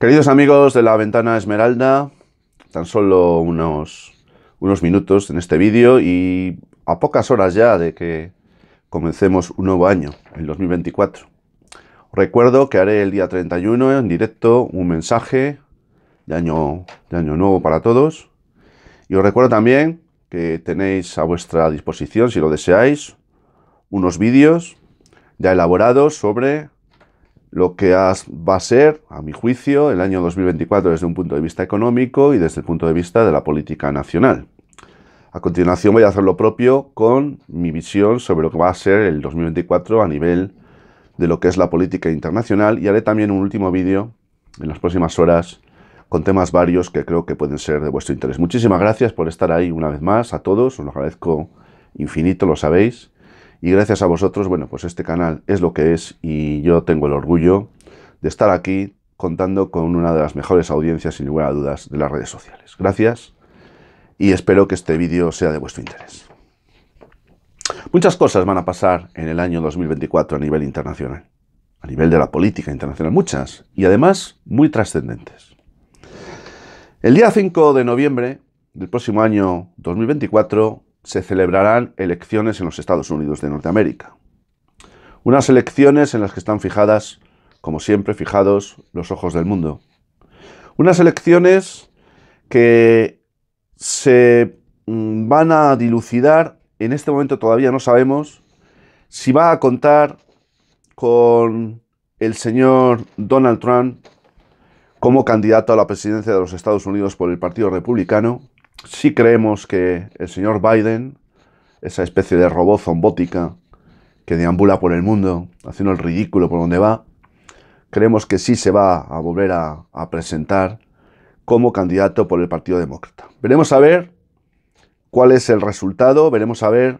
Queridos amigos de la ventana Esmeralda, tan solo unos, unos minutos en este vídeo y a pocas horas ya de que comencemos un nuevo año, el 2024. Recuerdo que haré el día 31 en directo un mensaje de año, de año nuevo para todos. Y os recuerdo también que tenéis a vuestra disposición, si lo deseáis, unos vídeos ya elaborados sobre lo que va a ser, a mi juicio, el año 2024 desde un punto de vista económico y desde el punto de vista de la política nacional. A continuación voy a hacer lo propio con mi visión sobre lo que va a ser el 2024 a nivel de lo que es la política internacional y haré también un último vídeo en las próximas horas con temas varios que creo que pueden ser de vuestro interés. Muchísimas gracias por estar ahí una vez más a todos, os lo agradezco infinito, lo sabéis. Y gracias a vosotros, bueno, pues este canal es lo que es y yo tengo el orgullo de estar aquí contando con una de las mejores audiencias, sin lugar a dudas, de las redes sociales. Gracias y espero que este vídeo sea de vuestro interés. Muchas cosas van a pasar en el año 2024 a nivel internacional, a nivel de la política internacional, muchas, y además muy trascendentes. El día 5 de noviembre del próximo año 2024 se celebrarán elecciones en los Estados Unidos de Norteamérica. Unas elecciones en las que están fijadas, como siempre, fijados los ojos del mundo. Unas elecciones que se mm, van a dilucidar, en este momento todavía no sabemos, si va a contar con el señor Donald Trump como candidato a la presidencia de los Estados Unidos por el Partido Republicano si creemos que el señor Biden, esa especie de robot zombótica que deambula por el mundo, haciendo el ridículo por donde va, creemos que sí se va a volver a, presentar como candidato por el Partido Demócrata. Veremos a ver cuál es el resultado, veremos a ver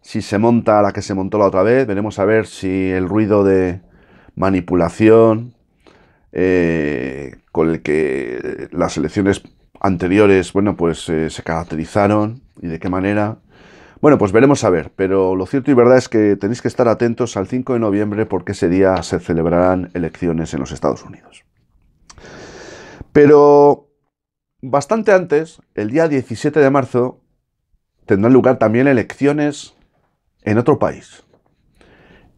si se monta la que se montó la otra vez, veremos a ver si el ruido de manipulación eh, con el que las elecciones anteriores, bueno, pues eh, se caracterizaron y de qué manera. Bueno, pues veremos a ver, pero lo cierto y verdad es que tenéis que estar atentos al 5 de noviembre porque ese día se celebrarán elecciones en los Estados Unidos. Pero bastante antes, el día 17 de marzo, tendrán lugar también elecciones en otro país.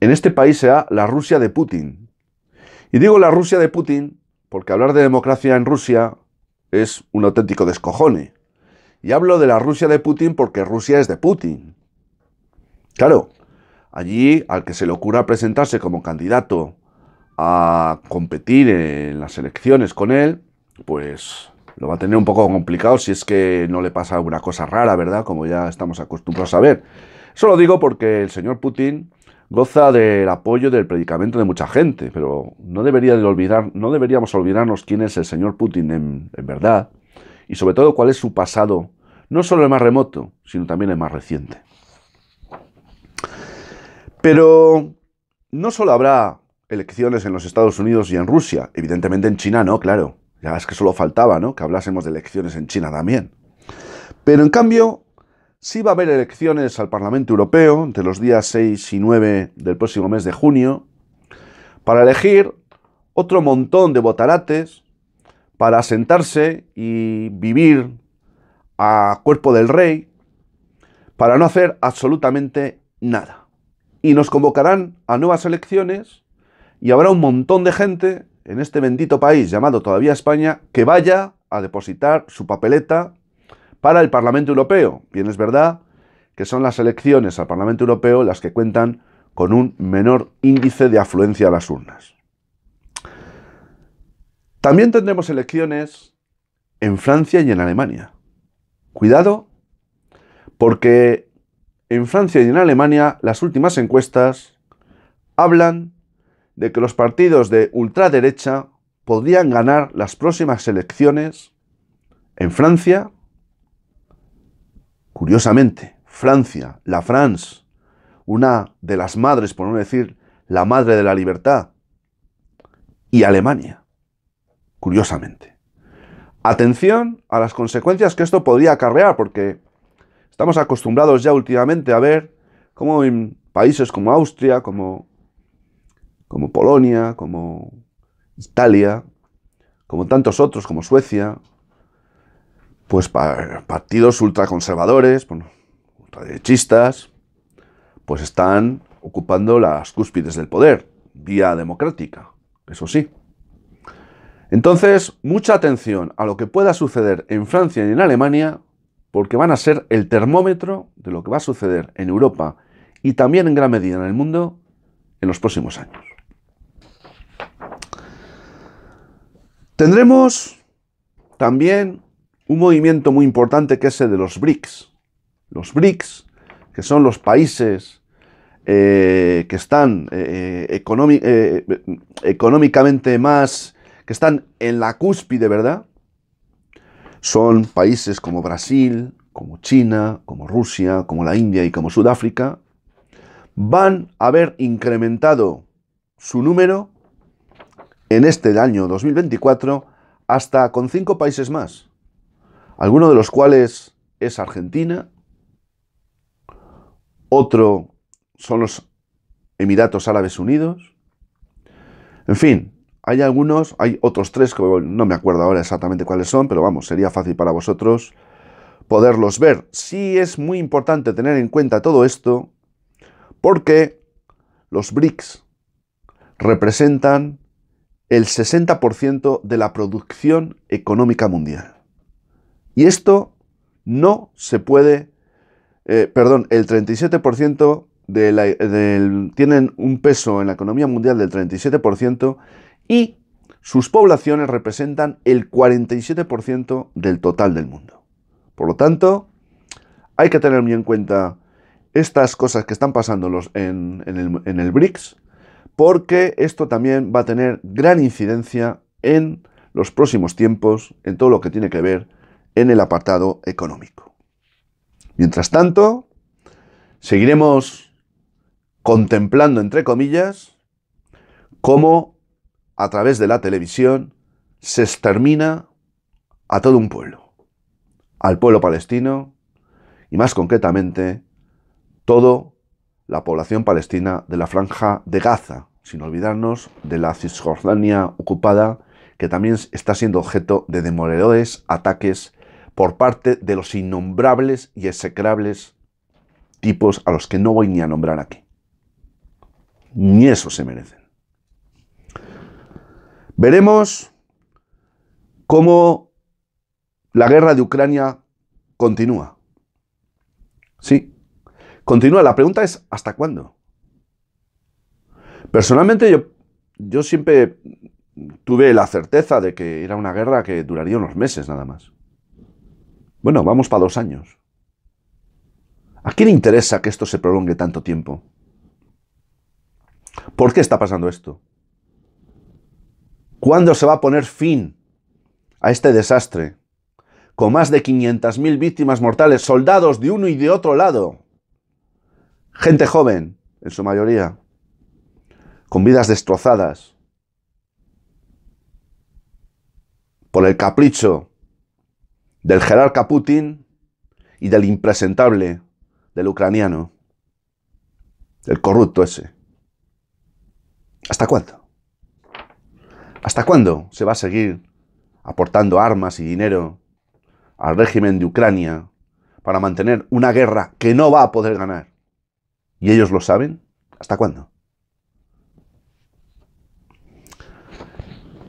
En este país será la Rusia de Putin. Y digo la Rusia de Putin porque hablar de democracia en Rusia es un auténtico descojone. Y hablo de la Rusia de Putin porque Rusia es de Putin. Claro, allí al que se le ocurra presentarse como candidato a competir en las elecciones con él, pues lo va a tener un poco complicado si es que no le pasa una cosa rara, ¿verdad? Como ya estamos acostumbrados a ver. Eso lo digo porque el señor Putin goza del apoyo del predicamento de mucha gente, pero no, debería olvidar, no deberíamos olvidarnos quién es el señor Putin en, verdad y sobre todo cuál es su pasado, no solo el más remoto, sino también el más reciente. Pero no solo habrá elecciones en los Estados Unidos y en Rusia, evidentemente en China no, claro, ya es que solo faltaba ¿no? que hablásemos de elecciones en China también. Pero en cambio, Sí va a haber elecciones al Parlamento Europeo entre los días 6 y 9 del próximo mes de junio para elegir otro montón de votarates para sentarse y vivir a cuerpo del rey para no hacer absolutamente nada. Y nos convocarán a nuevas elecciones y habrá un montón de gente en este bendito país llamado todavía España que vaya a depositar su papeleta para el Parlamento Europeo. Bien es verdad que son las elecciones al Parlamento Europeo las que cuentan con un menor índice de afluencia a las urnas. También tendremos elecciones en Francia y en Alemania. Cuidado, porque en Francia y en Alemania las últimas encuestas hablan de que los partidos de ultraderecha podrían ganar las próximas elecciones en Francia Curiosamente, Francia, la France, una de las madres, por no decir la madre de la libertad, y Alemania, curiosamente. Atención a las consecuencias que esto podría acarrear, porque estamos acostumbrados ya últimamente a ver cómo en países como Austria, como, como Polonia, como Italia, como tantos otros, como Suecia, pues partidos ultraconservadores, bueno, ultraderechistas, pues están ocupando las cúspides del poder, vía democrática, eso sí. Entonces, mucha atención a lo que pueda suceder en Francia y en Alemania, porque van a ser el termómetro de lo que va a suceder en Europa y también en gran medida en el mundo en los próximos años. Tendremos también un movimiento muy importante que es el de los BRICS. Los BRICS, que son los países eh, que están eh, eh, económicamente más, que están en la cúspide, ¿verdad? Son países como Brasil, como China, como Rusia, como la India y como Sudáfrica, van a haber incrementado su número en este año 2024 hasta con cinco países más alguno de los cuales es Argentina, otro son los Emiratos Árabes Unidos, en fin, hay algunos, hay otros tres que no me acuerdo ahora exactamente cuáles son, pero vamos, sería fácil para vosotros poderlos ver. Sí es muy importante tener en cuenta todo esto porque los BRICS representan el 60% de la producción económica mundial. Y esto no se puede, eh, perdón, el 37% de tienen un peso en la economía mundial del 37% y sus poblaciones representan el 47% del total del mundo. Por lo tanto, hay que tener muy en cuenta estas cosas que están pasando en, el, en el BRICS, porque esto también va a tener gran incidencia en los próximos tiempos, en todo lo que tiene que ver en el apartado económico. Mientras tanto, seguiremos contemplando, entre comillas, cómo a través de la televisión se extermina a todo un pueblo, al pueblo palestino y más concretamente toda la población palestina de la franja de Gaza, sin olvidarnos de la Cisjordania ocupada, que también está siendo objeto de demoledores ataques por parte de los innombrables y execrables tipos a los que no voy ni a nombrar aquí. Ni eso se merecen. Veremos cómo la guerra de Ucrania continúa. Sí, continúa. La pregunta es, ¿hasta cuándo? Personalmente yo, yo siempre tuve la certeza de que era una guerra que duraría unos meses nada más. Bueno, vamos para dos años. ¿A quién interesa que esto se prolongue tanto tiempo? ¿Por qué está pasando esto? ¿Cuándo se va a poner fin a este desastre? Con más de 500.000 víctimas mortales, soldados de uno y de otro lado, gente joven, en su mayoría, con vidas destrozadas por el capricho del jerarca Putin y del impresentable, del ucraniano, del corrupto ese. ¿Hasta cuándo? ¿Hasta cuándo se va a seguir aportando armas y dinero al régimen de Ucrania para mantener una guerra que no va a poder ganar? ¿Y ellos lo saben? ¿Hasta cuándo?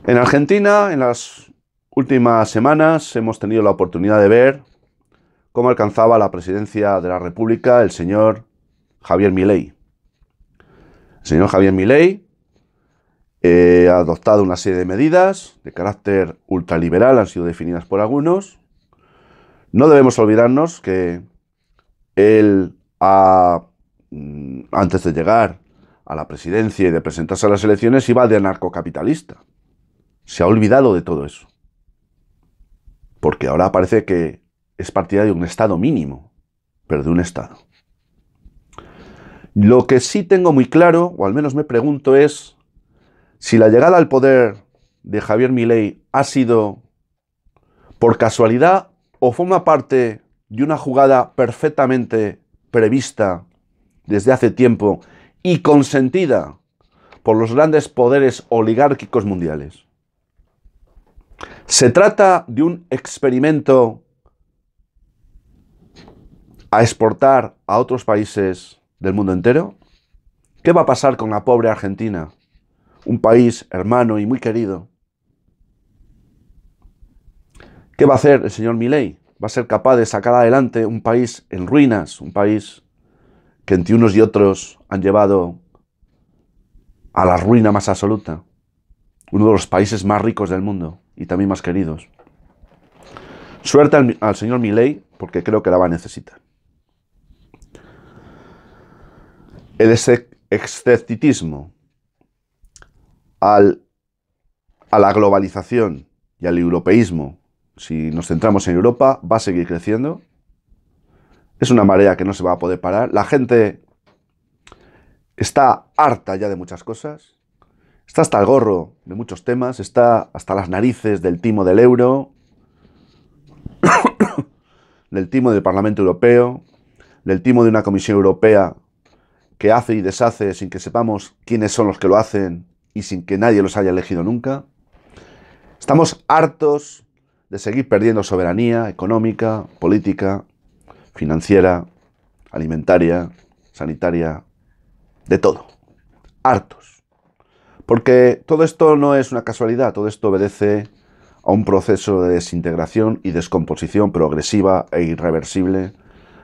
En Argentina, en las Últimas semanas hemos tenido la oportunidad de ver cómo alcanzaba la presidencia de la República el señor Javier Milei. El señor Javier Milei eh, ha adoptado una serie de medidas de carácter ultraliberal, han sido definidas por algunos. No debemos olvidarnos que él, mm, antes de llegar a la presidencia y de presentarse a las elecciones, iba de anarcocapitalista. Se ha olvidado de todo eso porque ahora parece que es partida de un Estado mínimo, pero de un Estado. Lo que sí tengo muy claro, o al menos me pregunto, es si la llegada al poder de Javier Milei ha sido por casualidad o forma parte de una jugada perfectamente prevista desde hace tiempo y consentida por los grandes poderes oligárquicos mundiales. Se trata de un experimento a exportar a otros países del mundo entero. ¿Qué va a pasar con la pobre Argentina? Un país hermano y muy querido. ¿Qué va a hacer el señor Milei? ¿Va a ser capaz de sacar adelante un país en ruinas, un país que entre unos y otros han llevado a la ruina más absoluta? Uno de los países más ricos del mundo y también más queridos. Suerte al, señor Milley, porque creo que la va a necesitar. El escepticismo al, a la globalización y al europeísmo, si nos centramos en Europa, va a seguir creciendo. Es una marea que no se va a poder parar. La gente está harta ya de muchas cosas Está hasta el gorro de muchos temas, está hasta las narices del timo del euro, del timo del Parlamento Europeo, del timo de una Comisión Europea que hace y deshace sin que sepamos quiénes son los que lo hacen y sin que nadie los haya elegido nunca. Estamos hartos de seguir perdiendo soberanía económica, política, financiera, alimentaria, sanitaria, de todo. Hartos. Porque todo esto no es una casualidad, todo esto obedece a un proceso de desintegración y descomposición progresiva e irreversible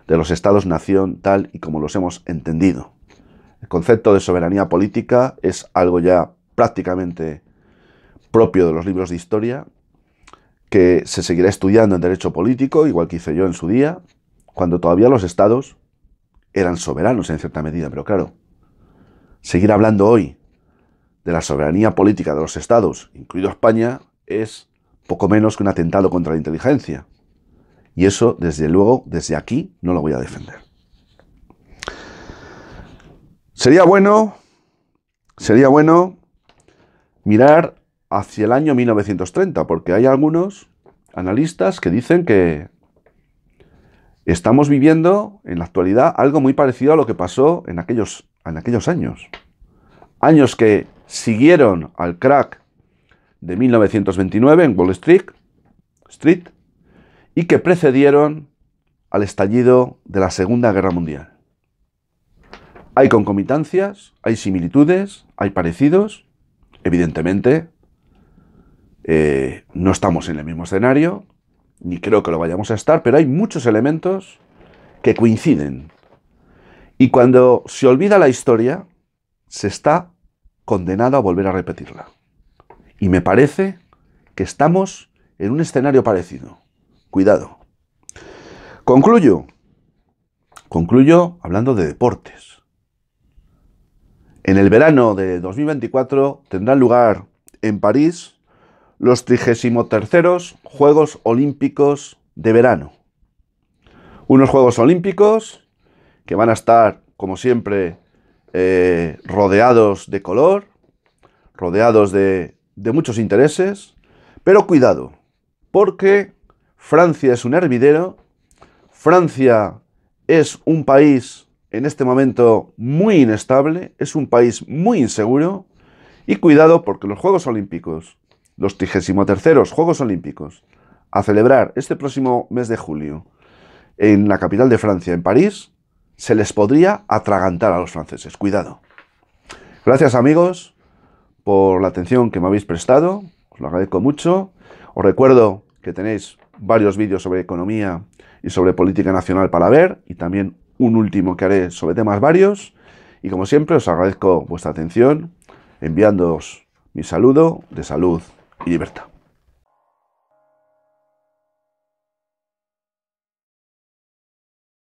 de los estados-nación tal y como los hemos entendido. El concepto de soberanía política es algo ya prácticamente propio de los libros de historia, que se seguirá estudiando en derecho político, igual que hice yo en su día, cuando todavía los estados eran soberanos en cierta medida, pero claro, seguir hablando hoy de la soberanía política de los estados, incluido España, es poco menos que un atentado contra la inteligencia. Y eso, desde luego, desde aquí no lo voy a defender. Sería bueno, sería bueno mirar hacia el año 1930, porque hay algunos analistas que dicen que estamos viviendo en la actualidad algo muy parecido a lo que pasó en aquellos, en aquellos años. Años que siguieron al crack de 1929 en Wall Street, Street y que precedieron al estallido de la Segunda Guerra Mundial. Hay concomitancias, hay similitudes, hay parecidos. Evidentemente, eh, no estamos en el mismo escenario, ni creo que lo vayamos a estar, pero hay muchos elementos que coinciden. Y cuando se olvida la historia, se está condenado a volver a repetirla. Y me parece que estamos en un escenario parecido. Cuidado. Concluyo. Concluyo hablando de deportes. En el verano de 2024 tendrán lugar en París los 33 Juegos Olímpicos de verano. Unos Juegos Olímpicos que van a estar, como siempre, eh, rodeados de color, rodeados de, de muchos intereses, pero cuidado, porque Francia es un hervidero, Francia es un país en este momento muy inestable, es un país muy inseguro, y cuidado porque los Juegos Olímpicos, los 33 Juegos Olímpicos, a celebrar este próximo mes de julio en la capital de Francia, en París, se les podría atragantar a los franceses. Cuidado. Gracias amigos por la atención que me habéis prestado. Os lo agradezco mucho. Os recuerdo que tenéis varios vídeos sobre economía y sobre política nacional para ver y también un último que haré sobre temas varios. Y como siempre os agradezco vuestra atención enviándoos mi saludo de salud y libertad.